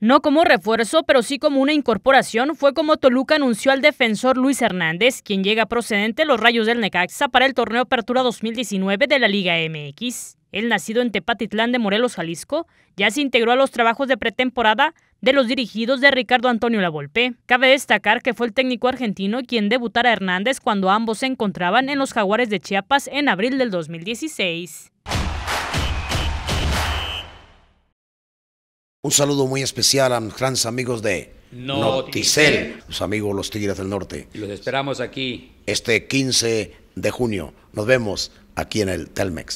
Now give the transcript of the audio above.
No como refuerzo, pero sí como una incorporación, fue como Toluca anunció al defensor Luis Hernández, quien llega procedente los rayos del Necaxa para el torneo Apertura 2019 de la Liga MX. El nacido en Tepatitlán de Morelos, Jalisco, ya se integró a los trabajos de pretemporada de los dirigidos de Ricardo Antonio Lavolpe. Cabe destacar que fue el técnico argentino quien debutara a Hernández cuando ambos se encontraban en los Jaguares de Chiapas en abril del 2016. Un saludo muy especial a los grandes amigos de Noticel, los amigos Los Tigres del Norte. Los esperamos aquí. Este 15 de junio. Nos vemos aquí en el Telmex.